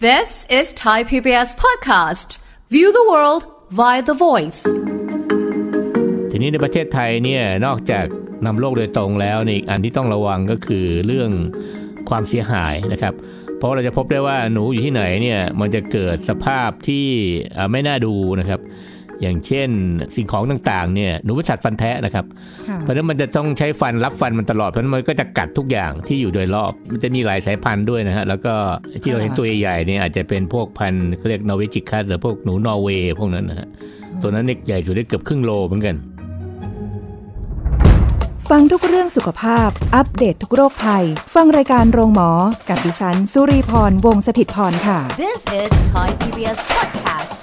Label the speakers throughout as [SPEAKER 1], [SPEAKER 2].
[SPEAKER 1] This is Thai PBS podcast. View the world via the voice.
[SPEAKER 2] ทีนี้ในประเทศไทยเนี่ยนอกจากนำโรคโดยตรงแล้วนี่อีกอันที่ต้องระวังก็คือเรื่องความเสียหายนะครับ เพราะเราจะพบได้ว่าหนูอยู่ที่ไหนเนี่ยมันจะเกิดสภาพที่ไม่น่าดูนะครับอย่างเช่น สิ่งของต่างๆเนี่ยหนูเป็นสัตว์ฟันแท้นะครับเพราะนั้นมันจะต้องใช้ฟันรับฟันมันตลอดเพราะนั้นมันก็จะกัดทุกอย่างที่อยู่โดยรอบมันจะมีหลายสายพันธุ์ด้วยนะฮะแล้วก็ที่เราเห็นตัวใหญ่ๆเนี่ยอาจจะเป็นพวกพันธุ์เรียกนอร์เวจิคัสหรือพวกหนูนอร์เวย์พวกนั้นนะฮะตัวนั้นนี่ใหญ่สุดได้เกือบครึ่งโลเหมือนกัน
[SPEAKER 1] ฟังทุกเรื่องสุขภาพอัปเดตททุกโรคภัย ฟังรายการโรงหมอ กับดิฉันสุรีพรวงศิตพรค่ะ
[SPEAKER 2] This is Thai PBS Podcast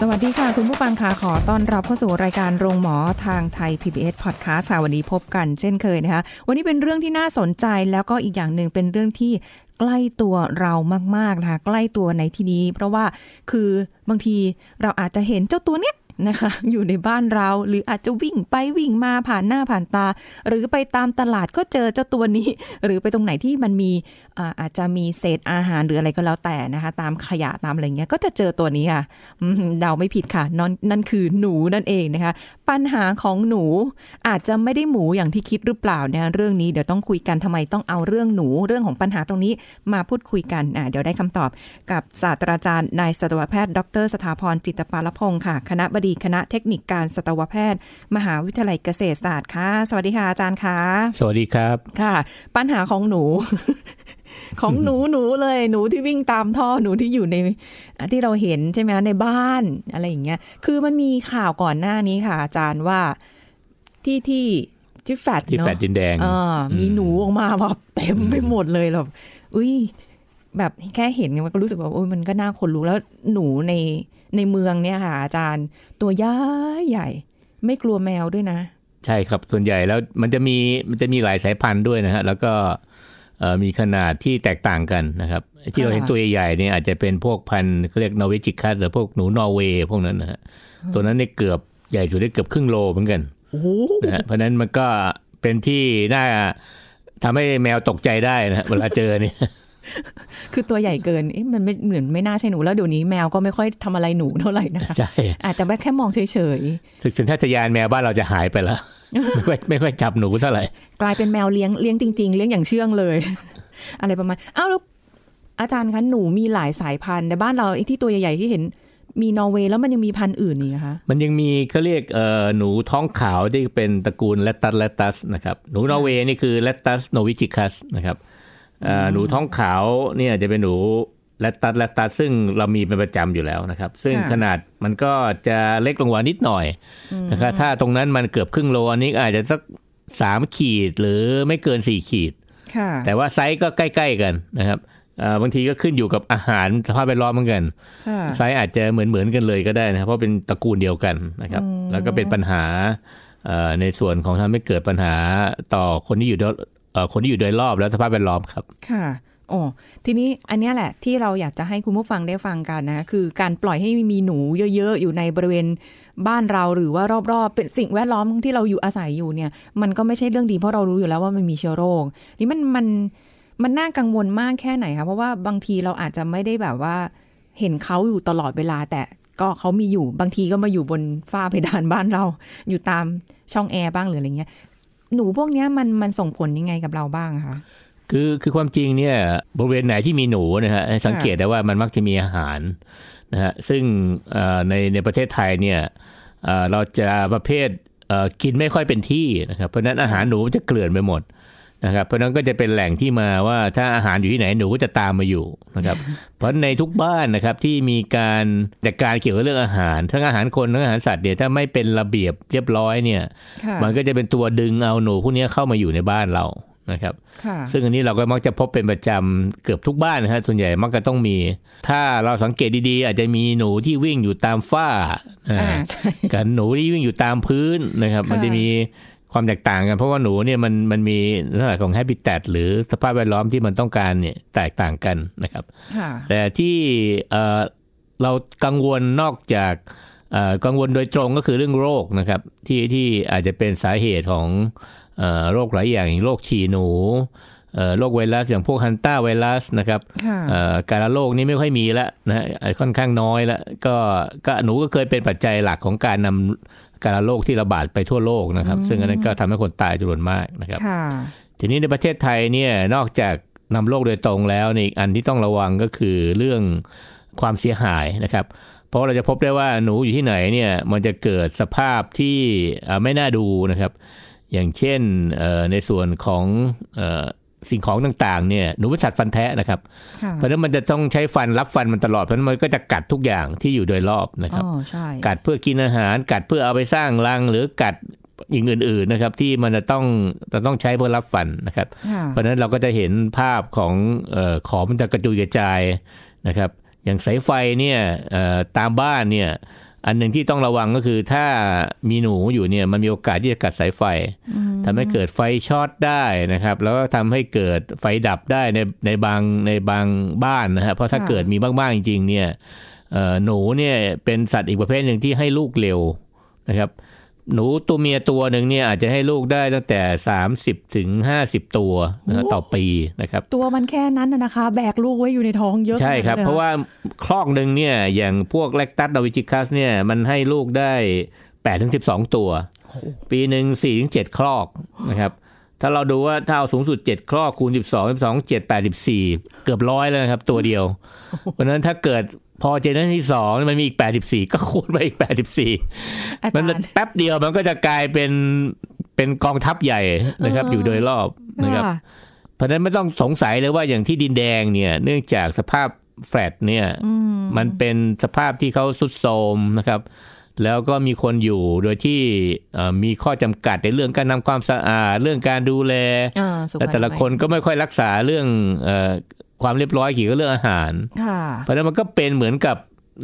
[SPEAKER 1] สวัสดีค่ะ คุณผู้ฟังค่ะขอต้อนรับเข้าสู่รายการโรงหมอทางไทย PBS Podcast ค่ะวันนี้พบกันเช่นเคยนะคะ วันนี้เป็นเรื่องที่น่าสนใจแล้วก็อีกอย่างหนึ่งเป็นเรื่องที่ใกล้ตัวเรามากๆนะคะใกล้ตัวในที่นี้เพราะว่าคือบางทีเราอาจจะเห็นเจ้าตัวเนี้ยนะคะอยู่ในบ้านเราหรืออาจจะวิ่งไปวิ่งมาผ่านหน้าผ่านตา หรือไปตามตลาดก็เจอเจ้าตัวนี้ หรือไปตรงไหนที่มันมี อาจจะมีเศษอาหารหรืออะไรก็แล้วแต่นะคะ ตามขยะตามอะไรเงี้ยก็จะเจอตัวนี้ค่ะเดาไม่ผิดค่ะนั่นนั่นคือหนูนั่นเองนะคะ ปัญหาของหนู อาจจะไม่ได้หมูอย่างที่คิด หรือเปล่าเนะ่ะเรื่องนี้เดี๋ยวต้องคุยกันทำไมต้องเอาเรื่องหนูเรื่องของปัญหาตรงนี้มาพูดคุยกันอ่เดี๋ยวได้คำตอบ กับศาสตราจารย์นายสัตวแพทย์ ดร สถาพรจิตปาลพงศ์ค่ะคณะบดดีคณะเทคนิคการสัตวแพทย์ มหาวิทยาลัยเกษตรศาสตร์ค่ะสวัสดีค่ะอาจารย์ค่ะสวัสด
[SPEAKER 2] ีครับ ค่ะ
[SPEAKER 1] ปัญหาของหนู ของหนูหนูเลย หนูที่วิ่งตามท่อหนูที่อยู่ในที่เราเห็นใช่ไหมในบ้าน อะไรอย่างเงี้ย คือมันมีข่าวก่อนหน้านี้ค่ะ อาจารย์ว่าที่ที่ที่แฟดที่แฟดดินแดงมีหนูออกมาแบบเต็มไปหมดเลยแบบอุ้ย แบบแค่เห็นมันก็รู้สึกว่าโอ้ยมันก็น่าขนลุกแล้วหนูในในเมืองเนี่ยค่ะอาจารย์ตัวย้ายใหญ่ไม่กลัวแมวด้วยนะ
[SPEAKER 2] ใช่ครับส่วนใหญ่แล้วมันจะมีมันจะมีหลายสายพันธุ์ด้วยนะฮะแล้วก็มีขนาดที่แตกต่างกันนะครับที่เราเห็นตัวใหญ่ๆเนี่ยอาจจะเป็นพวกพันธุ์เขาเรียกนอร์เวจิคัสหรือพวกหนูนอร์เวย์พวกนั้นนะฮะตัวนั้นเนี่ยเกือบใหญ่สุดได้เกือบครึ่งโลเหมือนกันนะเพราะนั้นมันก็เป็นที่น่าทำให้แมวตกใจได้นะเวลาเจอเนี่ย
[SPEAKER 1] คือตัวใหญ่เกินมันไม่เหมือนไม่น่าใช่หนูแล้วเดี๋ยวนี้แมวก็ไม่ค่อยทำอะไรหนูเท่าไหร่นะคะใช่อาจจะแค่มองเฉ
[SPEAKER 2] ยๆสัญชาตญาณแมวบ้านเราจะหายไปแล้วไม่ค่อยไม่ค่อยจับหนูเท่าไหร่
[SPEAKER 1] กลายเป็นแมวเลี้ยงเลี้ยงจริงๆ เลี้ยงอย่างเชื่องเลยอะไรประมาณอ้าวแล้วอาจารย์คะหนูมีหลายสายพันธุ์แต่บ้านเราที่ตัวใหญ่ๆที่เห็น มีนอร์เวย์แล้วมันยังมีพันธุ์อื่นนี่คะ
[SPEAKER 2] มันยังมีเขาเรียกหนูท้องขาวที่เป็นตระกูลเลตัสเลตัสนะครับหนูนอร์เวย์นี่คือเลตัสโนวิจิคัสนะครับหนูท้องขาวเนี่ยจะเป็นหนูแลคตัสแลคตัสซึ่งเรามีเป็นประจำอยู่แล้วนะครับ ซึ่งขนาดมันก็จะเล็กลงกว่านิดหน่อยนะครับถ้าตรงนั้นมันเกือบครึ่งโลอันนี้อาจจะสักสามขีดหรือไม่เกินสี่ขีดแต่ว่าไซส์ก็ใกล้ๆกันนะครับบางทีก็ขึ้นอยู่กับอาหารสภาพแวดล้อมเหมือนกันไซส์อาจจะเหมือนๆกันเลยก็ได้นะเพราะเป็นตระกูลเดียวกันนะครับ แล้วก็เป็นปัญหาในส่วนของทำให้เกิดปัญหาต่อคนที่อยู่คนที่อยู่โดยรอบ และสภาพแวดล้อมครับ
[SPEAKER 1] ค่ะโอ้ทีนี้อันนี้แหละ ที่เราอยากจะให้คุณผู้ฟังได้ฟังกันนะ คือการปล่อยให้มีหนูเยอะ ๆ อยู่ในบริเวณบ้านเราหรือว่ารอบๆเป็นสิ่งแวดล้อมที่เราอยู่อาศัยอยู่เนี่ย มันก็ไม่ใช่เรื่องดีเพราะเรารู้อยู่แล้วว่ามันมีเชื้อโรค นี่มันมันมันน่ากังวลมากแค่ไหนคะเพราะว่าบางทีเราอาจจะไม่ได้แบบว่า เห็นเขาอยู่ตลอดเวลาแต่ก็เขามีอยู่บางทีก็มาอยู่บนฝ้าเพดานบ้านเรา อยู่ตามช่องแอร์บ้างหรืออะไรเงี้ยหนูพวกนี้มันมันส่งผลยังไงกับเราบ้างคะ
[SPEAKER 2] คือคือความจริงเนี่ยบริเวณไหนที่มีหนูนะฮะสังเกตได้ว่ามันมักจะมีอาหารนะฮะซึ่งในในประเทศไทยเนี่ยเราจะประเภทกินไม่ค่อยเป็นที่นะครับเพราะนั้นอาหารหนูจะเกลื่อนไปหมดนะครับเพราะนั้นก็จะเป็นแหล่งที่มาว่า ถ้าอาหารอยู่ที่ไหนหนูก็จะตามมาอยู่นะครับ เพราะในทุกบ้านนะครับที่มีการจัดการเกี่ยวกับเรื่องอาหาร ทั้งอาหารคน ทั้งอาหารสัตว์เนี่ยถ้าไม่เป็นระเบียบเรียบร้อยเนี่ย มันก็จะเป็นตัวดึงเอาหนูพวกนี้เข้ามาอยู่ในบ้านเรานะครับซึ่งอันนี้เราก็มักจะพบเป็นประจำเกือบทุกบ้านนะฮะส่วนใหญ่มักจะต้องมี ถ้าเราสังเกตดีๆ อาจจะมีหนูที่วิ่งอยู่ตามฝ้ากับหนูที่วิ่งอยู่ตามพื้นนะครับ มันจะมีความแตกต่างกันเพราะว่าหนูเนี่ยมันมันมีลักษณะของแฮปิ้แตหรือสภาพแวดล้อมที่มันต้องการเนี่ยแตกต่างกันนะครับแต่ที่เรากังวลนอกจากกังวลโดยตรงก็คือเรื่องโรคนะครับ ที่ที่อาจจะเป็นสาเหตุของโรคหลายอย่างโรคฉี่หนู โรคไวรัสอย่างพวกฮันต้าไวรัสนะครับการระโรคนี้ไม่ค่อยมีแล้วนะค่อนข้างน้อยแลวก็ก็หนูก็เคยเป็นปัจจัยหลักของการนำการระโรคที่ระบาดไปทั่วโลกนะครับ ซึ่งอันนั้นก็ทำให้คนตายจำนวนมากนะครับทีนี้ในประเทศไทยเนี่ยนอกจากนำโรคโดยตรงแล้วนอีกอันที่ต้องระวังก็คือเรื่องความเสียหายนะครับ เพราะเราจะพบได้ว่าหนูอยู่ที่ไหนเนี่ยมันจะเกิดสภาพที่ไม่น่าดูนะครับ อย่างเช่นในส่วนของสิ่งของต่างๆเนี่ยหนูเป็นสัตว์ฟันแท้นะครับ เพราะนั้นมันจะต้องใช้ฟันรับฟันมันตลอดเพราะนั้นมันก็จะกัดทุกอย่างที่อยู่โดยรอบนะครับกัดเพื่อกินอาหารกัดเพื่อเอาไปสร้างรังหรือกัดอย่างอื่น ๆนะครับ ที่มันจะต้องจะต้องใช้เพื่อรับฟันนะครับ เพราะนั้นเราก็จะเห็นภาพของออของมันจะกระจุยกระจายนะครับ อย่างสายไฟเนี่ยตามบ้านเนี่ยอันหนึ่งที่ต้องระวังก็คือถ้ามีหนูอยู่เนี่ยมันมีโอกาสที่จะกัดสายไฟ ทำให้เกิดไฟช็อตได้นะครับ แล้วก็ทำให้เกิดไฟดับได้ในในบางในบางบ้านนะฮะเพราะถ้าเกิดมีบ้างๆจริงๆเนี่ยหนูเนี่ยเป็นสัตว์อีกประเภทหนึ่งที่ให้ลูกเร็วนะครับหนูตัวเมียตัวหนึ่งเนี่ยอาจจะให้ลูกได้ตั้งแต่ 30 ถึง 50 ตัวนะต่อปีนะครับ
[SPEAKER 1] ตัวมันแค่นั้นนะคะ แบกลูกไว้อยู่ในท้องเยอะใช่ครับเพราะว่า
[SPEAKER 2] คลอกหนึ่งเนี่ยอย่างพวกแลคตัสดาวิจิคัสเนี่ยมันให้ลูกได้ 8 ถึง 12 ตัว ปีหนึ่ง4 ถึง 7 คลอกนะครับ ถ้าเราดูว่าถ้าเอาสูงสุด 7 คลอกคูณ 12 12 7 84 เกือบร้อยแล้วนะครับตัวเดียว เพราะนั้นถ้าเกิดพอเจเนอเรชันที่สองมันมีอีกแปดสิบสี่ก็คูณไปอีกแปดสิบสี่มันแป๊บเดียวมันก็จะกลายเป็นเป็นกองทัพใหญ่นะครับ อยู่โดยรอบนะครับ เพราะนั้นไม่ต้องสงสัยเลยว่าอย่างที่ดินแดงเนี่ย เนื่องจากสภาพแฟลตเนี่ยมันเป็นสภาพที่เขาสุดโทมนะครับ แล้วก็มีคนอยู่โดยที่มีข้อจำกัดในเรื่องการนำความสะอาดเรื่องการดูแลและแต่ละคนก็ไม่ค่อยรักษาเรื่องความเรียบร้อยขกี่ก็เรื่องอาหารเพราะนั้นมันก็เป็นเหมือนกับ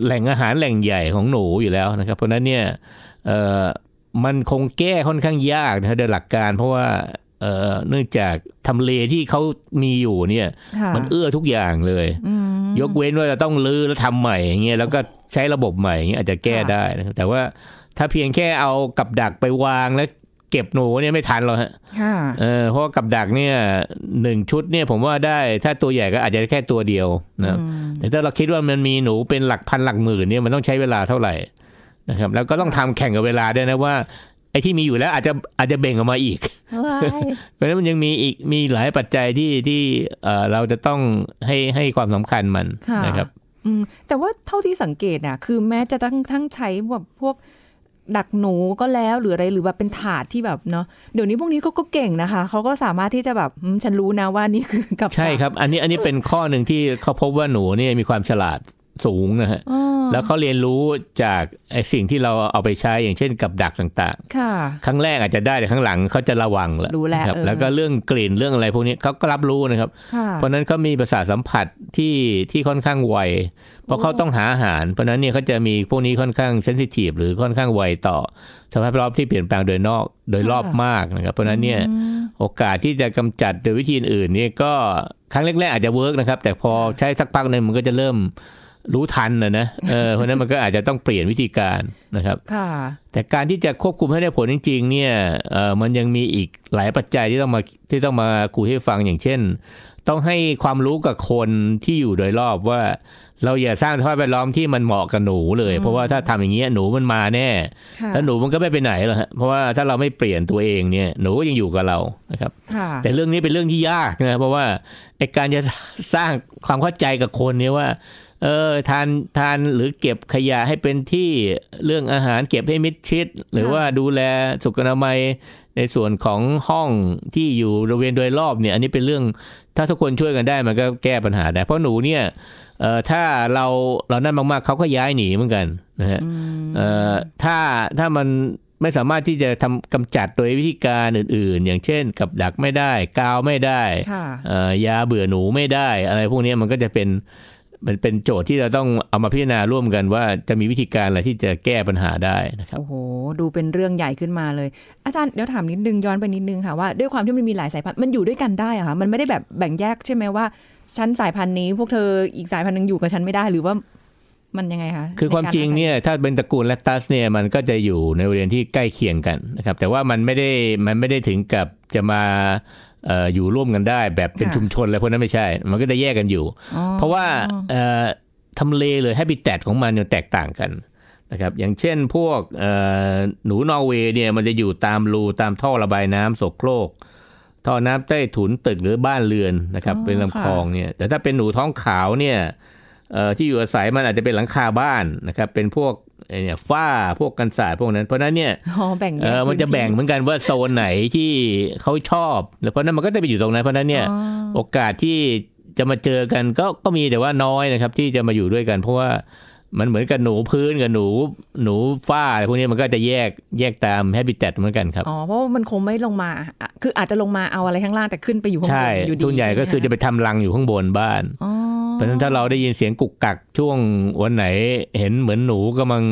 [SPEAKER 2] แหล่งอาหารแหล่งใหญ่ของหนูอยู่แล้วนะครับ เพราะนั้นเนี่ยมันคงแก้ค่อนข้างยากนะครับโดยหลักการเพราะว่าเนื่องจาก ทำเลที่เขามีอยู่เนี่ย มันเอื้อทุกอย่างเลย ยกเว้นว่าจะต้องลื้อแล้วทำใหม่อย่างเงี้ยแล้วก็ใช้ระบบใหม่เงี้ยอาจจะแก้ได้นะแต่ว่าถ้าเพียงแค่เอากับดักไปวางแล้วเก็บหนูเนี่ยไม่ทันหรอกฮะเออเพราะกับดักเนี่ยหนึ่งชุดเนี่ยผมว่าได้ถ้าตัวใหญ่ก็อาจจะแค่ตัวเดียวนะแต่ถ้าเราคิดว่ามันมีหนูเป็นหลักพันหลักหมื่นเนี่ยมันต้องใช้เวลาเท่าไหร่ นะครับ แล้วก็ต้องทำแข่งกับเวลาด้วยนะว่า ไอ้ที่มีอยู่แล้วอาจจะอาจจะเบ่งออกมาอีก เพราะฉะนั้นมันยังมีอีกมีหลายปัจจัยที่ที่เราจะต้องให้ให้ความสำคัญมันนะครับ
[SPEAKER 1] แต่ว่าเท่าที่สังเกตอ่ะคือแม้จะทั้งทั้งใช้แบบพวกดักหนูก็แล้วหรืออะไร หรือแบบเป็นถาดที่แบบเนาะเดี๋ยวนี้พวกนี้เขาก็เก่งนะคะ เขาก็สามารถที่จะแบบฉันรู้นะว่านี่คือ
[SPEAKER 2] กับใช่ครับ อันนี้อันนี้เป็นข้อหนึ่งที่เขาพบว่าหนูนี่มีความฉลาดสูงนะฮะ แล้วเขาเรียนรู้จากไอ้สิ่งที่เราเอาไปใช้ อย่างเช่นกับดักต่างๆ ค่ะ ครั้งแรกอาจจะได้ แต่ครั้งหลังเขาจะระวังแล้วรู้แล้วแล้วก็เรื่องกลิ่นเรื่องอะไรพวกนี้เขาก็รับรู้นะครับ เพราะนั้นเขามีประสาทสัมผัสที่ที่ค่อนข้างไวเพราะเขาต้องหาอาหาร เพราะนั้นเนี่ยเขาจะมีพวกนี้ค่อนข้างเซนซิทีฟหรือค่อนข้างไวต่อสภาพรอบที่เปลี่ยนแปลงโดยนอกโดยรอบมากนะครับ เพราะนั้นเนี่ยโอกาสที่จะกำจัดโดยวิธีอื่นนี่ก็ครั้งแรกๆ อาจจะเวิร์กนะครับ แต่พอใช้สักพักหนึ่งมันก็จะเริ่มรู้ทันนะนะเออเพราะนั้นมันก็อาจจะต้องเปลี่ยนวิธีการนะครับค่ะแต่การที่จะควบคุมให้ได้ผลจริง ๆ เนี่ยเออมันยังมีอีกหลายปัจจัยที่ต้องมาที่ต้องมาคุยให้ฟังอย่างเช่นต้องให้ความรู้กับคนที่อยู่โดยรอบว่าเราอย่าสร้างสภาพแวดล้อมที่มันเหมาะกับหนูเลย เพราะว่าถ้าทำอย่างเงี้ยหนูมันมาแน่ แล้วหนูมันก็ไม่ไปไหนหรอกเพราะว่าถ้าเราไม่เปลี่ยนตัวเองเนี่ยหนูก็ยังอยู่กับเรานะครับแต่เรื่องนี้เป็นเรื่องที่ยากนะ เพราะว่าไอการจะสร้างความเข้าใจกับคนเนี่ยว่า เออทานทานหรือเก็บขยะให้เป็นที่เรื่องอาหารเก็บให้มิดชิด หรือว่าดูแลสุขอนามัยในส่วนของห้องที่อยู่บริเวณโดยรอบเนี่ยอันนี้เป็นเรื่องถ้าทุกคนช่วยกันได้มันก็แก้ปัญหาได้เพราะหนูเนี่ยเอ่อถ้าเราเรานั่นมากๆเขาก็ย้ายหนีเหมือนกันนะฮะเอ่อถ้าถ้ามันไม่สามารถที่จะทำกำจัดโดยวิธีการอื่น ๆ อย่างเช่นกับดักไม่ได้กาวไม่ได้ยาเบื่อหนูไม่ได้ อะไรพวกนี้มันก็จะเป็นมันเป็นโจทย์ที่เราต้องเอามาพิจารณาร่วมกันว่าจะมีวิธีการอะไรที่จะแก้ปัญหาได้นะครับโอ้โห
[SPEAKER 1] ดูเป็นเรื่องใหญ่ขึ้นมาเลย อาจารย์เดี๋ยวถามนิดนึงย้อนไปนิดนึงค่ะว่าด้วยความที่มันมีหลายสายพันธุ์มันอยู่ด้วยกันได้อะคะมันไม่ได้แบบแบ่งแยกใช่ไหมว่าชั้นสายพันธุ์นี้พวกเธออีกสายพันธุ์นึงอยู่กับฉันไม่ได้หรือว่ามันยังไงคะคือความจริง
[SPEAKER 2] เนี่ยถ้าเป็นตระกูลแลตัสเนี่ยมันก็จะอยู่ในบริเวณที่ใกล้เคียงกันนะครับ แต่ว่ามันไม่ได้มันไม่ได้ถึงกับจะมาอยู่ร่วมกันได้ แบบเป็นชุมชนอะไรพวกนั้นไม่ใช่ มันก็จะแยกกันอยู่ เพราะว่าทำเลเลยแฮปิแตดของมันจะแตกต่างกันนะครับ อย่างเช่นพวกหนูนอร์เวย์เนี่ยมันจะอยู่ตามรูตามท่อระบายน้ำโสโครกท่อน้ำใต้ถุนตึกหรือบ้านเรือนนะครับ เป็นลำคลองเนี่ย แต่ถ้าเป็นหนูท้องขาวเนี่ยที่อยู่อาศัยมันอาจจะเป็นหลังคาบ้านนะครับ เป็นพวกเนี่ยฝ้าพวกกันสาดพวกนั้น เพราะนั้นเนี่ยมันจะแบ่งเหมือนกันว่าโซนไหนที่เขาชอบแล้วเพราะนั้นมันก็จะไปอยู่ตรงนั้นเพราะนั้นเนี่ยโอกาสที่จะมาเจอกันก็ก็มีแต่ว่าน้อยนะครับ ที่จะมาอยู่ด้วยกัน เพราะว่ามันเหมือนกับหนูพื้นกับหนูหนูฝ้าอะไรพวกนี้มันก็จะแยกแยกตามแฮบิแตดเหมือนกันครับอ๋อ
[SPEAKER 1] เพราะมันคงไม่ลงมา คืออาจจะลงมาเอาอะไรข้างล่างแต่
[SPEAKER 2] ขึ้นไปอยู่ข้างบนอยู่ดีส่วนใหญ่ก็คือจะไปทำรังอยู่ข้างบนบ้านเพราะฉะนั้นถ้าเราได้ยินเสียงกุกกักช่วงวันไหนเห็นเหมือนหนูกำลัง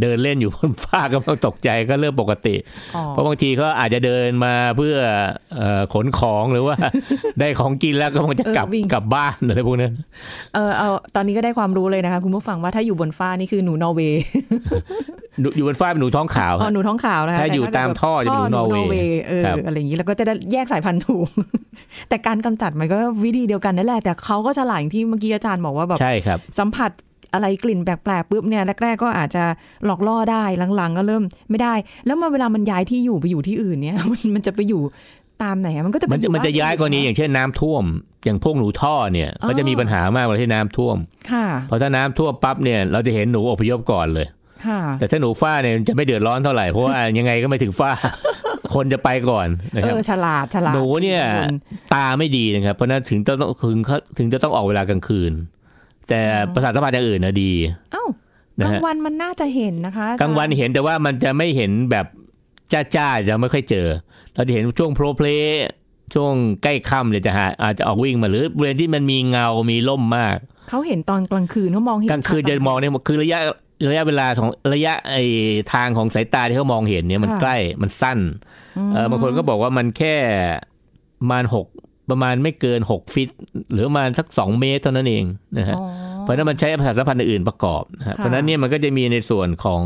[SPEAKER 2] เดินเล่นอยู่บนฟ้าก็ต้องตกใจก็เรื่องปกติ เพราะบางทีเขาอาจจะเดินมาเพื่อขนของหรือว่า ได้ของกินแล้วก็คงจะกลับกลับบ้านอะไรพวกนั้น
[SPEAKER 1] เออเอาตอนนี้ก็ได้ความรู้เลยนะคะคุณผู้ฟังว่าถ้าอยู่บนฟ้านี่คือหนูนอร์เวย์
[SPEAKER 2] อยู่บนฟ้าเป็นหนูท้องขาวอ๋อหนูท้องขาวนะคะถ้าอยู่ตามท่อจะเป็นหนูนอร์เวย์เอออะไร
[SPEAKER 1] อย่างนี้แล้วก็จะได้แยกสายพันธุ์ถูกแต่การกำจัดมันก็วิธีเดียวกันนั่นแหละแต่เขาก็ฉลาดที่เมื่อกี้อาจารย์บอกว่าแบบใช่ครับสัมผัสอะไรกลิ่นแปลกๆปุ๊บเนี่ยแรกๆก็อาจจะหลอกล่อได้หลังๆ ก็เริ่มไม่ได้ แล้วมาเวลามันย้ายที่อยู่ไปอยู่ที่อื่นเนี่ยมันมันจะไปอยู่ตามไหน มันก็จะมันจะย้าย
[SPEAKER 2] กรณีอย่างเช่นน้ำท่วม อย่างพวกหนูท่อเนี่ยก็จะมีปัญหามากเวลาที่น้ำท่วม ค่ะพะถ้าน้ำท่วมปั๊บเนี่ยเราจะเห็นหนูอพยพก่อนเลยแต่ถ้าหนูฝ้าเนี่ยจะไม่เดือดร้อนเท่าไหร่ เพราะว่ายังไงก็ไม่ถึงฝ้า คนจะไปก่อนนะครับฉลาดฉลาดหนูเนี่ยตาไม่ดีนะครับเพราะนั้นถึงต้องถึงถึงจะต้องออกเวลากลางคืนแต่ประสาทสัมผัสอย่างอื่นนะดีอ้ากลางว
[SPEAKER 1] ันมันน่าจะเห็นนะคะ กลางวันเห็น
[SPEAKER 2] แต่ว่ามันจะไม่เห็นแบบจ้าจ้าจะไม่ค่อยเจอ เราจะเห็นช่วงโปรเพลช่วงใกล้ค่ำเลยจะหาอาจจะออกวิ่งมาหรือบริเวณที่มันมีเงา มีล่มมาก
[SPEAKER 1] เขาเห็นตอนกลางคืนเขามองเห็น กลางคืนจ
[SPEAKER 2] ะมองเนี่ย คือระยะระยะเวลาของระยะไอทางของสายตาที่เขามองเห็นเนี่ยมันใกล้มันสั้นเออบางคนก็บอกว่ามันแค่มันหกประมาณไม่เกิน 6ฟิตหรือประมาณสัก 2 เมตรเท่านั้นเองนะฮะเพราะนั้นมันใช้ภาษาสัมพันธ์อื่นประกอบนะฮะเพราะนั้นเนี่ยมันก็จะมีในส่วนของ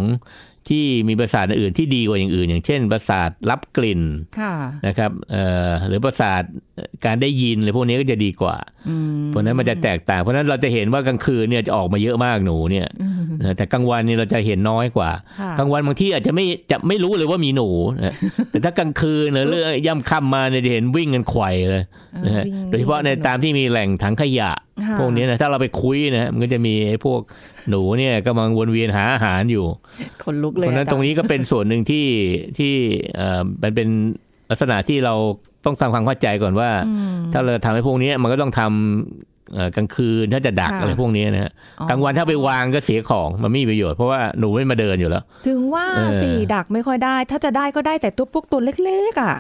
[SPEAKER 2] ที่มีประสาทอื่นที่ดีกว่าอย่างอื่น อย่างเช่นประสาทรับกลิ่นนะครับหรือประสาทการได้ยินอะไรพวกนี้ก็จะดีกว่าเพราะนั้นมันจะแตกต่างเพราะนั้นเราจะเห็นว่ากลางคืนเนี่ยจะออกมาเยอะมากหนูเนี่ยแต่กลางวันนี่เราจะเห็นน้อยกว่ากลางวันบางที่อาจจะไม่จะไม่รู้เลยว่ามีหนูแต่ถ้ากลางคืนหรือย่ำค่ำมาเนี่ยจะเห็นวิ่งกันไขว่เลยโดยเฉพาะในตามที่มีแหล่งถังขยะ พวกนี้นะถ้าเราไปคุยนะมันก็จะมีพวกหนูเนี่ยกำลังวนเวียนหาอาหารอยู่
[SPEAKER 1] คนลุกเลยเพราะนั้น ตรงนี้ก็
[SPEAKER 2] เป็นส่วนหนึ่งที่ที่เอ่อมันเป็นลักษณะที่เราต้องทำความเข้าใจก่อนว่า ถ้าเราทำให้พวกนี้มันก็ต้องทำกลางคืนถ้าจะดักอะไรพวกนี้นะฮะกลางวันถ้าไปวางก็เสียของมันไม่มีประโยชน์เพราะว่าหนูไม่มาเดินอยู่แล้ว
[SPEAKER 1] ถึงว่าสี่ดักไม่ค่อยได้ ถ้าจะได้ก็ได้แต่ตัวพวกตัวเล็กๆอ่ะ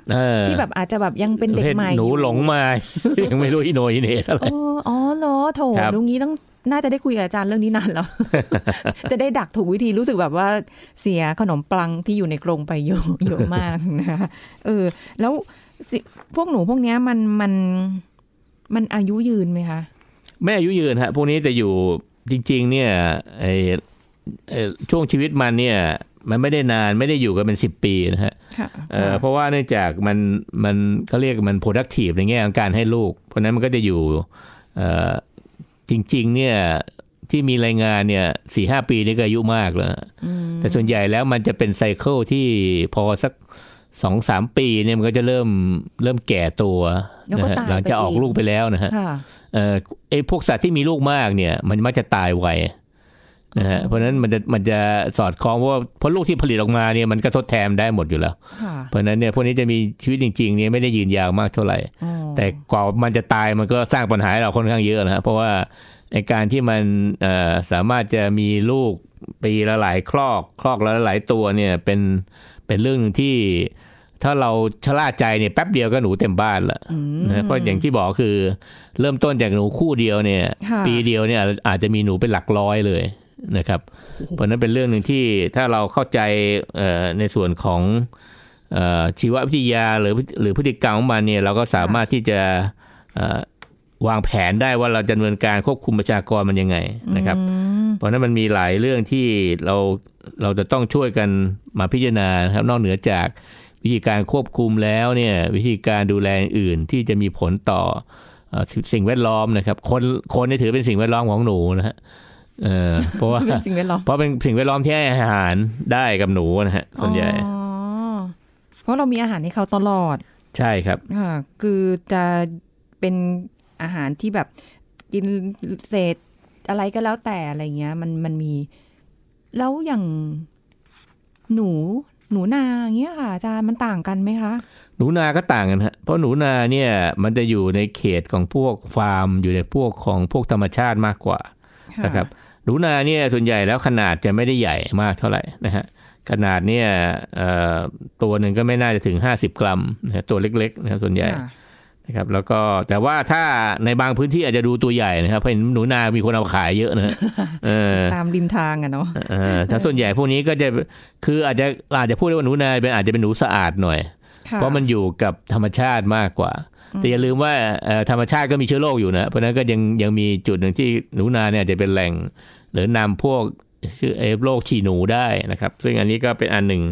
[SPEAKER 1] ที่แบบอาจจะแบบยังเป็นเด็กใหม่หนูหลงม
[SPEAKER 2] ายังไม่รู้อิโนอิเนเทอะไร
[SPEAKER 1] อ๋อเหรอโถลุงนี้ต้องน่าจะได้คุยกับอาจารย์เรื่องนี้นานแล้ว จะได้ดักถูกวิธีรู้สึกแบบว่าเสียขนมปังที่อยู่ในกรงไปเยอะเยอะมากนะคะ เออ แล้วพวกหนูพวกเนี้ยมันมันมันอายุยืนไหมคะ
[SPEAKER 2] ไม่อายุยืนฮะ พวกนี้จะอยู่จริง ๆ เนี่ยไอช่วงชีวิตมันเนี่ย มันไม่ได้นานไม่ได้อยู่กันเป็นสิบปีนะฮะเพราะว่าเนื่องจากมันมันเขาเรียกมัน productive ในแง่ของการให้ลูก เพราะนั้นมันก็จะอยู่จริง ๆ เนี่ยที่มีรายงานเนี่ยสี่ห้าปีนี่ก็อายุมากแล้วแต่ส่วนใหญ่แล้วมันจะเป็นไซเคิลที่พอสักสองสามปีเนี่ยมันก็จะเริ่มเริ่มแก่ตัวนะฮะหลังจะออกลูกไปแล้วนะฮะไอพวกสัตว์ที่มีลูกมากเนี่ย มันมักจะตายไวนะฮะเพราะนั้นมันจะมันจะสอดคล้องว่าเพราะลูกที่ผลิตออกมาเนี่ยมันก็ทดแทนได้หมดอยู่แล้วเพราะนั้นเนี่ยพวกนี้จะมีชีวิตจริงๆเนี่ยไม่ได้ยืนยาวมากเท่าไหร่แต่กว่ามันจะตายมันก็สร้างปัญหาเราค่อนข้างเยอะนะฮะเพราะว่าในการที่มันสามารถจะมีลูกปีละหลายคลอกคลอกละหลายตัวเนี่ยเป็นเป็นเรื่องที่ ถ้าเราชะล่าใจเนี่ยแป๊บเดียวก็หนูเต็มบ้านละนะเพราะอย่างที่บอกคือเริ่มต้นจากหนูคู่เดียวเนี่ย ปีเดียวเนี่ยอาจจะมีหนูเป็นหลักร้อยเลยนะครับเพราะนั้นเป็นเรื่องหนึ่งที่ถ้าเราเข้าใจในส่วนของชีววิทยาหรือหรือพฤติกรรมของมันเนี่ยเราก็สามารถที่จะวางแผนได้ว่าเราจะดำเนินการควบคุมประชากรมันยังไงนะครับ เพราะนั้นมันมีหลายเรื่องที่เราเราจะต้องช่วยกันมาพิจารณาครับนอกเหนือจากวิธีการควบคุมแล้วเนี่ยวิธีการดูแลอื่นที่จะมีผลต่อสิ่งแวดล้อมนะครับ คนคนนี่ถือเป็นสิ่งแวดล้อมของหนูนะฮะเออเพราะว่าเเพราะเป็นสิ่งแวดล้อม ที่ให้อาหารได้กับหนูนะฮะส่วนใหญ่
[SPEAKER 1] เพราะเรามีอาหารให้เขาตลอด
[SPEAKER 2] ใช่ครับค่ะ
[SPEAKER 1] คือจะเป็นอาหารที่แบบกินเศษอะไรก็แล้วแต่อะไรเงี้ยมันมันมีแล้วอย่างหนูหนูนาเงี้ยค่ะอาจารย์มันต่างกันไหมคะ
[SPEAKER 2] หนูนาก็ต่างกันฮะเพราะหนูนาเนี่ย มันจะอยู่ในเขตของพวกฟาร์มอยู่ในพวกของพวกธรรมชาติมากกว่านะครับหนูนาเนี่ยส่วนใหญ่แล้วขนาดจะไม่ได้ใหญ่มากเท่าไหร่นะฮะขนาดเนี่ยตัวหนึ่งก็ไม่น่าจะถึง 50 กรัมนะตัวเล็กๆนะครับส่วนใหญ่นะครับ แล้วก็แต่ว่าถ้าในบางพื้นที่อาจจะดูตัวใหญ่นะครับเพราะเห็นหนูนามีคนเอาขายเยอะนะตามริมทางอะเนาะแต่ส่วนใหญ่พวกนี้ก็จะคืออาจจะอาจจะพูดได้ว่าหนูนาเป็นอาจจะเป็นหนูสะอาดหน่อย เพราะมันอยู่กับธรรมชาติมากกว่าแต่อย่าลืมว่าธรรมชาติก็มีเชื้อโรคอยู่นะ เพราะนั้นก็ยังยังมีจุดหนึ่งที่หนูนาเนี่ยจะเป็นแหล่งหรือนำพวกชื่อเอฟโรคฉี่หนูได้นะครับ ซึ่งอันนี้ก็เป็นอันหนึ่ง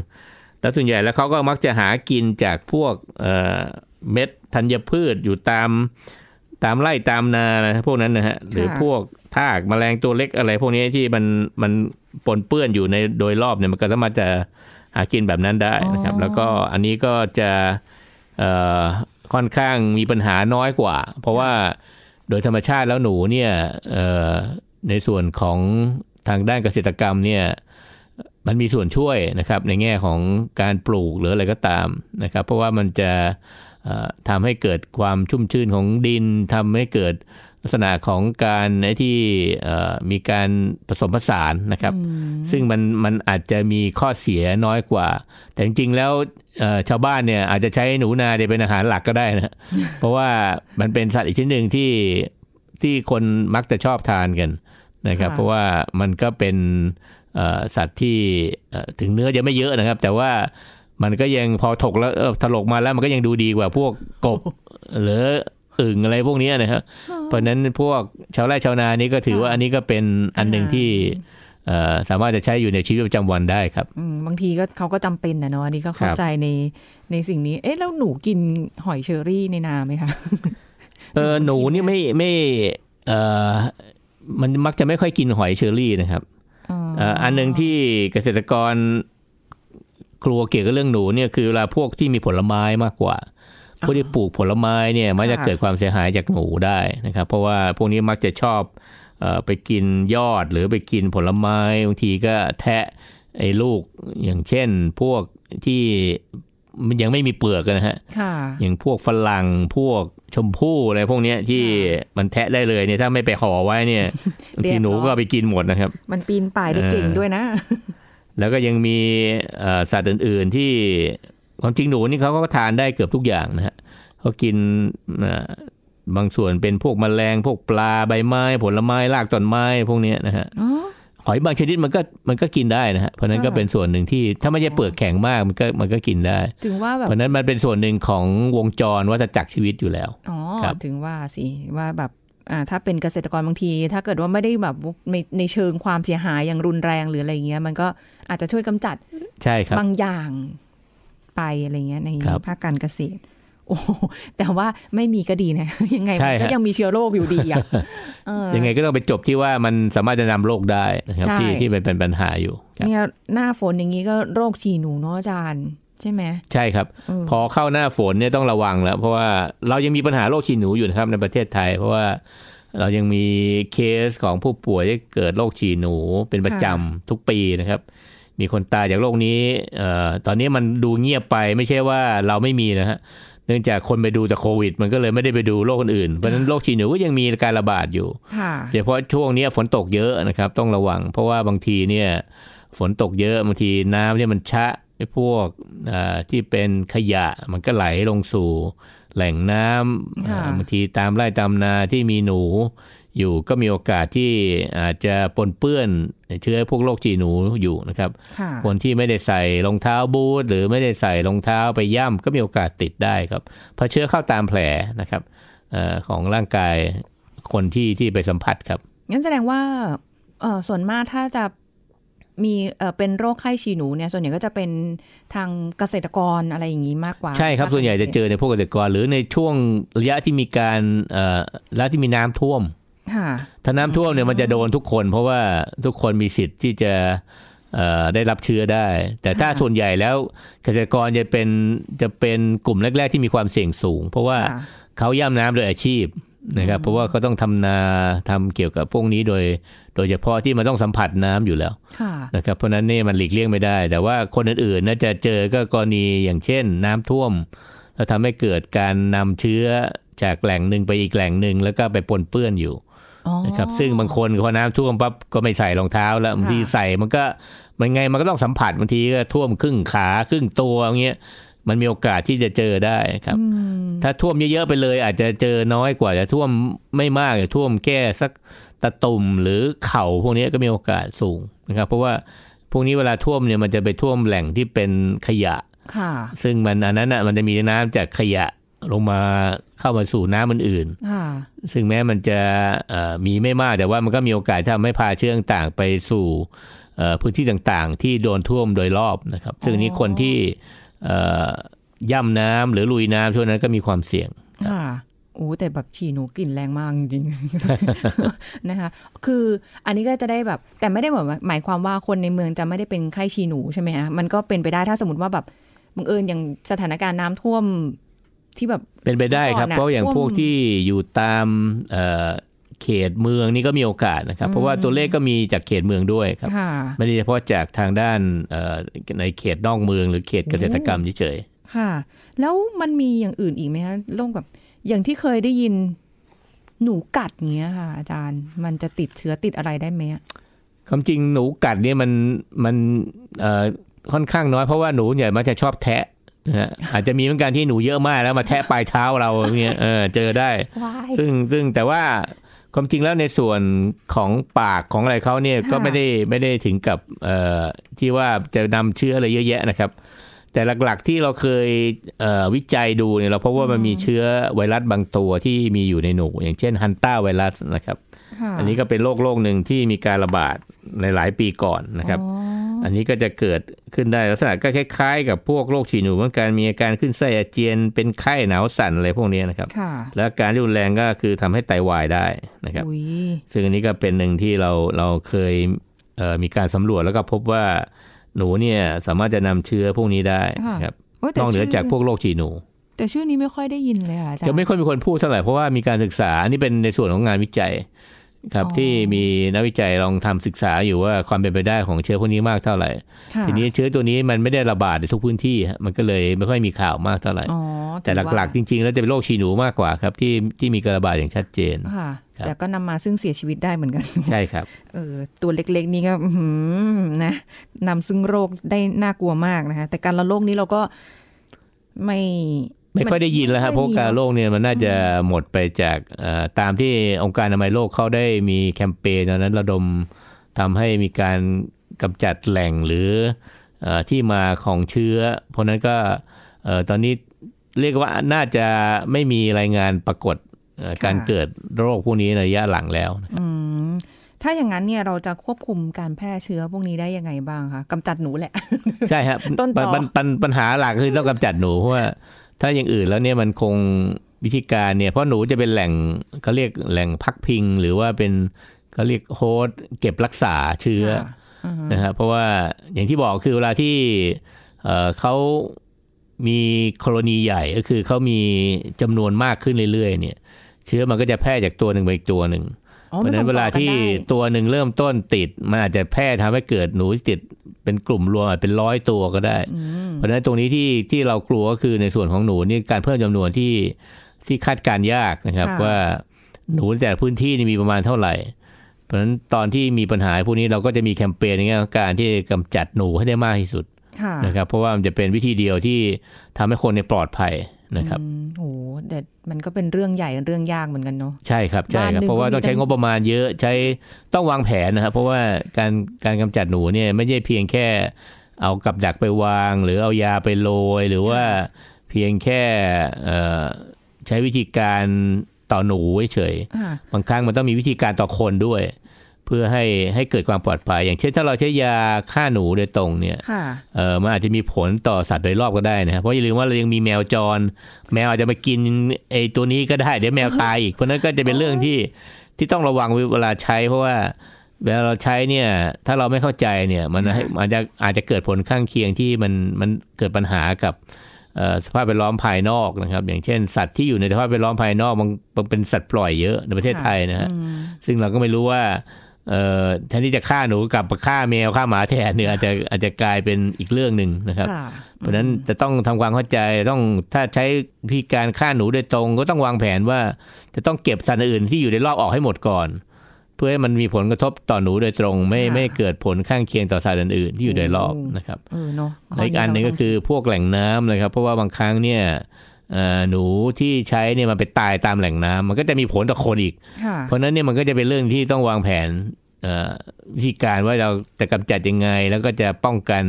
[SPEAKER 2] แล้วส่วนใหญ่แล้วเขาก็มักจะหากินจากพวกเม็ด ธัญพืชอยู่ตามตามไร่ตามนาพวกนั้นนะฮะหรือพวกทากมแมลงตัวเล็กอะไร พวกนี้ที่มันมันปนเปื้อนอยู่ในโดยรอบเนี่ยมันก็สามารถจะหากินแบบนั้นได้นะครับ แล้วก็อันนี้ก็จะค่อนข้างมีปัญหาน้อยกว่า เพราะว่าโดยธรรมชาติแล้วหนูเนี่ยในส่วนของทางด้านเกษตรกรรมเนี่ยมันมีส่วนช่วยนะครับในแง่ของการปลูก หรืออะไรก็ตามนะครับเพราะว่ามันจะทำให้เกิดความชุ่มชื้นของดินทำให้เกิดลักษณะของการที่มีการผสมผสานนะครับ ซึ่งมันมันอาจจะมีข้อเสียน้อยกว่า แต่จริงๆแล้วชาวบ้านเนี่ยอาจจะใช้หนูนาเป็นอาหารหลักก็ได้นะเพราะว่ามันเป็นสัตว์อีกชนิดหนึ่งที่ที่คนมักจะชอบทานกันนะครับ เพราะว่ามันก็เป็น สัตว์ที่ถึงเนื้อจะไม่เยอะนะครับ แต่ว่ามันก็ยังพอถกแล้วถลกมาแล้วมันก็ยังดูดีกว่าพวกกบหรือหึงอะไรพวกนี้นะครับเพราะนั้นพวกชาวไร่ชาวนานี่ก็ถือว่าอันนี้ก็เป็นอันหนึ่งที่สามารถจะใช้อยู่ในชีวิตประจำวันได้ ครับ
[SPEAKER 1] บางทีก็เขาก็จำเป็นนะเนาะอันนี้ก็เข้าใจในในสิ่งนี้ เอ๊ะ แล้วหนูกินหอยเชอรี่ในนาไหมคะ
[SPEAKER 2] เออหนูนี่ไม่ไม่เออมันมักจะไม่ค่อยกินหอยเชอรี่นะครับอันหนึ่งที่เกษตรกรกลัวเกี่ยวกับเรื่องหนูเนี่ยคือเวลาพวกที่มีผลไม้มากกว่าผู้ที่ปลูกผลไม้เนี่ยมักจะเกิดความเสียหายจากหนูได้นะครับเพราะว่าพวกนี้มักจะชอบไปกินยอดหรือไปกินผลไม้บางทีก็แทะไอ้ลูกอย่างเช่นพวกที่มันยังไม่มีเปลือกนะฮะอย่างพวกฝรั่งพวกชมพู่อะไรพวกนี้ที่มันแทะได้เลยเนี่ยถ้าไม่ไปห่อไว้เนี่ยบางทีหนูก็ไปกินหมดนะครับ
[SPEAKER 1] มันปีนป่ายได้เก่งด้วยนะ
[SPEAKER 2] แล้วก็ยังมีสัตว์อื่น ๆที่ความจริงหนูนี่เขาก็ทานได้เกือบทุกอย่างนะฮะเขากินบางส่วนเป็นพวกมแมลงพวกปลาใบไม้ ผลไม้รากต้นไม้ พวกนี้นะฮะหอยบางชนิดมันก็มันก็กินได้นะฮะ เพราะนั้นก็เป็นส่วนหนึ่งที่ถ้าไม่ใช่เปลือกแข็งมากมันก็มันก็กินได้ถึงว่าแบบเพราะนั้นมันเป็นส่วนหนึ่งของวงจรวัฏจักรชีวิตอยู่แล้ว
[SPEAKER 1] อ๋อถึงว่าสิว่าแบบอ่าถ้าเป็นเกษตรกรบางที ถ้าเกิดว่าไม่ได้แบบในในเชิงความเสียหายอย่างรุนแรงหรืออะไรเงี้ย มันก็อาจจะช่วยกำจัด ใช่ครับบางอย่างไปอะไรเงี้ยในภาคการเกษตร โอ้แต่ว่าไม่มีก็ดีนะยังไงก็ยังมีเชื้อโรคอยู่ดีอ่ะยังไง
[SPEAKER 2] ก็ต้องไปจบที่ว่ามันสามารถจะนำโรคได้นะครับที่ที่เป็นปัญหาอยู่
[SPEAKER 1] เนี่ยหน้าฝนอย่างนี้ก็โรคฉี่หนูเนาะอาจารย์ช่ไหม
[SPEAKER 2] ใช่ครับอพอเข้าหน้าฝนเนี่ยต้องระวังแล้ว เพราะว่าเรายังมีปัญหาโรคฉี่หนูอยู่นะครับในประเทศไทย เพราะว่าเรายังมีเคสของผู้ป่วยที่เกิดโรคฉี่หนูเป็นประจำทุกปีนะครับมีคนตายจากโรคนี้ ตอนนี้มันดูเงียบไปไม่ใช่ว่าเราไม่มีนะฮะ เนื่องจากคนไปดูแต่โควิด มันก็เลยไม่ได้ไปดูโรคอื่น เพราะฉะนั้นโรคฉี่หนูก็ยังมีการระบาดอยู่เดยเฉพาะช่วงนี้ฝนตกเยอะนะครับ ต้องระวัง เพราะว่าบางทีเนี่ยฝนตกเยอะบางทีน้ำที่มันชะไอ้พวกที่เป็นขยะมันก็ไหลลงสู่แหล่งน้ำบางทีตามไร่ตามนาที่มีหนูอยู่ก็มีโอกาสที่อาจจะปนเปื้อนเชื้อพวกโรคจีหนูอยู่นะครับ คนที่ไม่ได้ใส่รองเท้าบูทหรือไม่ได้ใส่รองเท้าไปย่ำก็มีโอกาสติดได้ครับ เพราะเชื้อเข้าตามแผลนะครับอของร่างกายคนที่ที่ไปสัมผัสครับ
[SPEAKER 1] งั้นแสดงว่าส่วนมากถ้าจะมีเป็นโรคไข้ฉีหนูเนี่ยส่วนใหญ่ก็จะเป็นทางเกษตรกรอะไรอย่างนี้มากกว่าใช่ครับส่วนใหญ่จะเจอใน
[SPEAKER 2] พวกเกษตรกรหรือในช่วงระยะที่มีการแล้ะที่มีน้ำท่วมถ้าน้ำท่วมเนี่ยมันจะโดนทุกคน เพราะว่าทุกคนมีสิทธิ์ที่จะได้รับเชื้อได้ แต่ถ้าส่วนใหญ่แล้วเกษตรกรจะเป็นจะเป็นกลุ่มแรก ๆที่มีความเสี่ยงสูง เพราะว่าเขาย่ำน้ำโดยอาชีพนะครับเพราะว่าเขาต้องทำนาทำเกี่ยวกับพวกนี้โดย โดยเฉพาะที่มันต้องสัมผัสน้ำอยู่แล้วนะครับเพราะนั้นนี่มันหลีกเลี่ยงไม่ได้ แต่ว่าคนอื่นๆน่าจะเจอก็กรณีอย่างเช่น น้ำท่วมแล้วทำให้เกิดการนำเชื้อจากแหล่งหนึ่งไปอีกแหล่งหนึ่งแล้วก็ไปปนเปื้อนอยู่นะครับซึ่งบางคนพอน้ำท่วมปั๊บก็ไม่ใส่รองเท้าแล้วบางทีใส่มันก็มันไงมันก็ต้องสัมผัสบางทีก็ท่วมครึ่งขาครึ่งตัวอย่างเงี้ยมันมีโอกาสที่จะเจอได้ครับ ถ้าท่วมเยอะๆไปเลยอาจจะเจอน้อยกว่าจะท่วมไม่มากจะท่วมแค่สักตะตุ่มหรือเข่าพวกนี้ก็มีโอกาสสูงนะครับ เพราะว่าพวกนี้เวลาท่วมเนี่ยมันจะไปท่วมแหล่งที่เป็นขยะค่ะ ซึ่งมันอันนั้นอ่ะมันจะมีน้ำจากขยะลงมาเข้ามาสู่น้ำมันอื่น ซึ่งแม้มันจะมีไม่มากแต่ว่ามันก็มีโอกาสทำให้พาเชื้อต่างไปสู่พื้นที่ต่างๆ ที่โดนท่วมโดยรอบนะครับ ซึ่งนี้คนที่ย่ำน้ำหรือลุยน้ำช่วงนั้นก็มีความเสี่ยง
[SPEAKER 1] ค่ะโอ้แต่แบบฉี่หนูกลิ่นแรงมากจริงนะคะ คืออันนี้ก็จะได้แบบแต่ไม่ได้บหมายความว่าคนในเมืองจะไม่ได้เป็นไข้ฉี่หนูใช่ไหมฮะ มันก็เป็นไปได้ถ้าสมมติว่าแบบบังเอิญอย่างสถานการณ์น้ำท่วมที่แบบ
[SPEAKER 2] เป็นไปได้ครับเพราะอย่างพวกที่อยู่ตามเขตเมืองนี่ก็มีโอกาสนะครับ เพราะว่าตัวเลขก็มีจากเขตเมืองด้วยครับไม่ได้เฉพาะจากทางด้านในเขตนอกเมืองหรือเขตเกษตรกรรมเฉย
[SPEAKER 1] ๆค่ะแล้วมันมีอย่างอื่นอีกไหมคะ่รคแบบอย่างที่เคยได้ยินหนูกัดเงี้ยค่ะอาจารย์มันจะติดเชื้อติดอะไรได้ไหม
[SPEAKER 2] คำจริงหนูกัดเนี่ยมันมันค่อนข้างน้อย เพราะว่าหนูใหญ่มันจะชอบแทะอาจจะมีเหมือนกันที่หนูเยอะมากแล้วมาแทะปลายเท้าเราเนี่ยเออ เจอได้ ซึ่งซึ่งแต่ว่าความจริงแล้วในส่วนของปากของอะไรเขาเนี่ยก็ไม่ได้ไม่ได้ถึงกับเอ่อที่ว่าจะนำเชื้ออะไรเยอะแยะนะครับ แต่หลักๆที่เราเคยวิจัยดูเนี่ยเราพบว่ามันมีเชื้อไวรัสบางตัวที่มีอยู่ในหนู อย่างเช่นฮันต้าไวรัสนะครับอันนี้ก็เป็นโรคโรคหนึ่งที่มีการระบาดในหลายปีก่อนนะครับอันนี้ก็จะเกิดขึ้นได้ลักษณะก็คล้ายๆกับพวกโรคฉี่หนู เหมือนกันมีอาการขึ้นไส้อาเจียน เป็นไข้หนาวสั่นอะไรพวกนี้นะครับแล้วการรุนแรงก็คือทำให้ไตวายได้นะครับ ซึ่งอันนี้ก็เป็นหนึ่งที่เราเราเคยมีการสำรวจแล้วก็พบว่าหนูเนี่ยสามารถจะนำเชื้อพวกนี้ได้ครับนอกเหนือจากพวกโรคฉี่หนู
[SPEAKER 1] แต่ชื่อนี้ไม่ค่อยได้ยินเลยค่ะจะไม่ค่อ
[SPEAKER 2] ยมีคนพูดเท่าไหร่เพราะว่ามีการศึกษานี่เป็นในส่วนของงานวิจัยครับที่มีนักวิจัยลองทำศึกษาอยู่ว่าความเป็นไปได้ของเชื้อพวกนี้มากเท่าไหร่ทีนี้เชื้อตัวนี้มันไม่ได้ระบาดในทุกพื้นที่มันก็เลยไม่ค่อยมีข่าวมากเท่าไหร่แต่หลัก ๆ จริง ๆ แล้วจะเป็นโรคชีหนูมากกว่าครับที่ที่มีการระบาดอย่างชัดเจน
[SPEAKER 1] ค่ะแต่ก็นำมาซึ่งเสียชีวิตได้เหมือนกัน ใช่ครับเออตัวเล็ก ๆนี้ก็นะนำซึ่งโรคได้น่ากลัวมากนะคะแต่การระโรคนี้เราก็ไม่ไม่ค่อยได้ยินแล้วครับเพราะการโร
[SPEAKER 2] คเนี่ยมันน่าจะหมดไปจากตามที่องค์การอนามัยโลกเขาได้มีแคมเปญตอนนั้นระดมทำให้มีการกำจัดแหล่งหรือที่มาของเชื้อ เพราะนั้นก็ตอนนี้เรียกว่าน่าจะไม่มีรายงานปรากฏการเกิดโรคพวกนี้ในระยะหลังแล้ว
[SPEAKER 1] ถ้าอย่างนั้นเนี่ยเราจะควบคุมการแพร่เชื้อพวกนี้ได้ยังไงบ้างคะกำจัดหนูแหละ
[SPEAKER 2] ใช่ครับต้นปัญปปัญหาหลักคือต้องกาจัดหนูเพราะว่าถ้าอย่างอื่นแล้วเนี่ยมันคงวิธีการเนี่ย เพราะหนูจะเป็นแหล่งเขาเรียกแหล่งพักพิงหรือว่าเป็นเขาเรียกโฮสเก็บรักษาเชื้อนะครับเพราะว่าอย่างที่บอกคือเวลาที่เขามีโครลนีใหญ่ก็คือเขามีจำนวนมากขึ้นเรื่อยๆ เนี่ย เชื้อมันก็จะแพร่จากตัวหนึ่งไปอีกตัวหนึ่งเพราะฉะนั้นเวลาที่ตัวหนึ่งเริ่มต้นติดมันอาจจะแพร่ทำให้เกิดหนูติดเป็นกลุ่มรวมเป็นร้อยตัวก็ได้ เพราะฉะนั้นตรงนี้ที่ที่เรากลัวก็คือในส่วนของหนู นี่การเพิ่มจำนวนที่ที่คาดการยากนะครับ ว่าหนูแต่พื้นที่นี่มีประมาณเท่าไหร่ เพราะฉะนั้นตอนที่มีปัญหาพวกนี้เราก็จะมีแคมเปญในเง่การที่กำจัดหนูให้ได้มากที่สุดนะครับ เพราะว่ามันจะเป็นวิธีเดียวที่ทำให้คนในปลอดภัยนะครับ
[SPEAKER 1] โอ้โหแต่มันก็เป็นเรื่องใหญ่เรื่องยากเหมือนกันเนาะ
[SPEAKER 2] ใช่ครับใช่ครับเพราะว่าต้องใช้งบประมาณเยอะใช้ต้องวางแผนนะครับเพราะว่าการการกำจัดหนูเนี่ยไม่ใช่เพียงแค่เอากับดักไปวาง หรือเอายาไปโรยหรือว่าเพียงแค่ใช้วิธีการต่อหนูเฉยบางครั้งมันต้องมีวิธีการต่อคนด้วยพื่อให้ให้เกิดความปลอดภัย อย่างเช่นถ้าเราใช้ยาฆ่าหนูโดยตรงเนี่ยเออมันอาจจะมีผลต่อสัตว์โดยรอบก็ได้นะเพราะอย่าลืมว่าเรายังมีแมวจร แมวอาจจะมากินไอ้ตัวนี้ก็ได้ เดี๋ยวแมวตายอีก เพราะนั้นก็จะเป็นเรื่องที่ที่ต้องระวังเวลาใช้ เพราะว่าเวลาเราใช้เนี่ยถ้าเราไม่เข้าใจเนี่ยมันอาจจะอาจจะเกิดผลข้างเคียงที่มันมันเกิดปัญหากับสภาพแวดล้อมภายนอกนะครับ อย่างเช่น สัตว์ที่อยู่ในสภาพแวดล้อมภายนอกมันเป็นสัตว์ปล่อยเยอะในประเทศไทยนะฮะซึ่งเราก็ไม่รู้ว่าเอ่อแทนที่จะฆ่าหนูกลับฆ่าแมวฆ่าหมาแทนเนี่ยอาจจะอาจจะกลายเป็นอีกเรื่องหนึ่งนะครับ เพราะนั้นจะต้องทำความเข้าใจต้องถ้าใช้พิการฆ่าหนูโดยตรงก็ต้องวางแผนว่าจะต้องเก็บสัตว์อื่นที่อยู่ในรอบออกให้หมดก่อน เพื่อให้มันมีผลกระทบต่อหนูโดยตรง ไม่ไม่เกิดผลข้างเคียงต่อสัตว์อื่นๆที่อยู่ในรอบนะครับอีกอันหนึ่งก็คือพวกแหล่งน้ำนะครับ เพราะว่า บางครั้งเนี่ยหนูที่ใช้เนี่ยมันไปตายตามแหล่งน้ำ มันก็จะมีผลต่อคนอีก เพราะนั้นเนี่ยมันก็จะเป็นเรื่องที่ต้องวางแผนวิธีการว่าเราจะกำจัดยังไงแล้วก็จะป้องกัน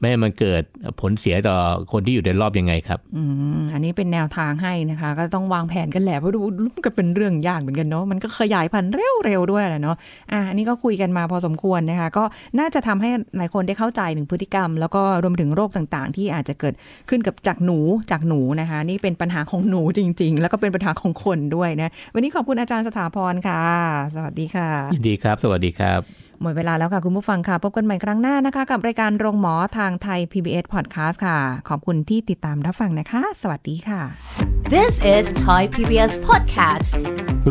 [SPEAKER 2] ไม่ให้มันเกิดผลเสียต่อคนที่อยู่ในรอบยังไงครับ
[SPEAKER 1] อืมอันนี้เป็นแนวทางให้นะคะ ก็ต้องวางแผนกันแหละ เพราะดูมันก็เป็นเรื่องยากเหมือนกันเนาะมันก็ขยายพันธุ์เร็วๆด้วยแหละเนาะอ่ะอันนี้ก็คุยกันมาพอสมควรนะคะก็น่าจะทำให้หลายคนได้เข้าใจถึงพฤติกรรม แล้วก็รวมถึงโรคต่าง ๆ ที่อาจจะเกิดขึ้นกับจากหนูจากหนูนะคะ นี่เป็นปัญหาของหนูจริง ๆ แล้วก็เป็นปัญหาของคนด้วยนะวันนี้ขอบคุณอาจารย์สถาพรค่ะ สวัสดีค่ะยิน
[SPEAKER 2] ดีครับ สวัสดีครับห
[SPEAKER 1] มดเวลาแล้วค่ะ คุณผู้ฟังค่ะ พบกันใหม่ครั้งหน้านะคะ กับรายการโรงหมอ ทางไทย PBS Podcast ค่ะ ขอบคุณที่ติดตามรับฟังนะคะ สวัสดีค่ะ This is Thai PBS
[SPEAKER 2] Podcast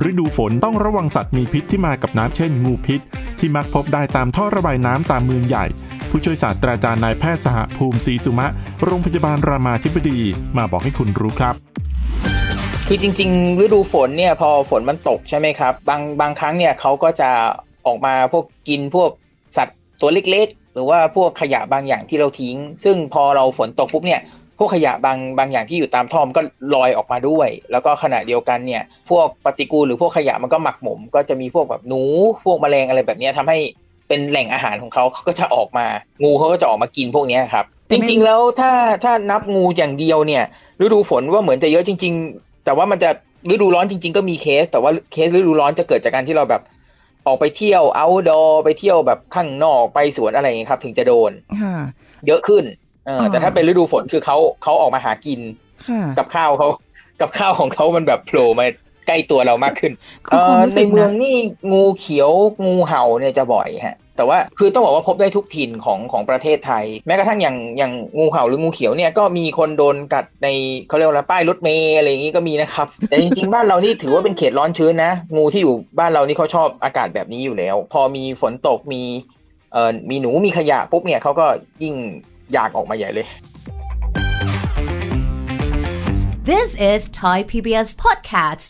[SPEAKER 2] ฤดูฝนต้องระวังสัตว์มีพิษที่มากับน้ำเช่น งูพิษ ที่มักพบได้ตามท่อระบายน้ำตามเมืองใหญ่ ผู้ช่วยศาสตราจารย์นายแพทย์สหภูมิศรีสุมะโรงพยาบาลรามาธิบดี มาบอกให้คุณรู้ครับ
[SPEAKER 3] คือจริงๆฤดูฝนเนี่ย พอฝนมันตกใช่ไหมครับ บางบางครั้งเนี่ยเขาก็จะออกมาพวกกินพวกสัตว์ตัวเล็กๆ หรือว่าพวกขยะบางอย่างที่เราทิ้ง ซึ่งพอเราฝนตกปุ๊บเนี่ยพวกขยะบางบางอย่างที่อยู่ตามท่อมก็ลอยออกมาด้วย แล้วก็ขณะเดียวกันเนี่ย พวกปฏิกูลหรือพวกขยะมันก็หมักหมม ก็จะมีพวกแบบหนู พวกแมลงอะไรแบบนี้ทำให้เป็นแหล่งอาหารของเขาเขาก็จะออกมางูเขาก็จะออกมากินพวกนี้ครับ จริงๆ แล้วถ้าถ้านับงูอย่างเดียวเนี่ยฤดูฝนว่าเหมือนจะเยอะจริง ๆ แต่ว่ามันจะฤดูร้อนจริงๆ ก็มีเคส แต่ว่าเคสฤดูร้อนจะเกิดจากการที่เราแบบออกไปเที่ยวเอาดอไปเที่ยวแบบข้างนอกไปสวนอะไรอย่างนี้ครับถึงจะโดนเยอะขึ้น เออแต่ถ้าเป็นฤดูฝนคือเขาเขาออกมาหากินกับข้าวเขากับข้าวของเขามันแบบโผล่มาใกล้ตัวเรามากขึ้นในเมืองนี่งูเขียวงูเห่าเนี่ยจะบ่อยฮะแต่ว่าคือต้องบอกว่าพบได้ทุกถิ่นของของประเทศไทย แม้กระทั่งอย่างอย่างงูเห่าหรืองูเขียวเนี่ยก็มีคนโดนกัดในเขาเรียกว่าป้ายรถเมย์อะไรอย่างนี้ก็มีนะครับ แต่จริงๆบ้านเรานี่ถือว่าเป็นเขตร้อนชื้นนะงูที่อยู่บ้านเรานี่เขาชอบอากาศแบบนี้อยู่แล้ว พอมีฝนตกมีเอ่อมีหนูมีขยะปุ๊บเนี่ยเขาก็ยิ่งอยากออกมาใหญ่เลย This is Thai PBS podcast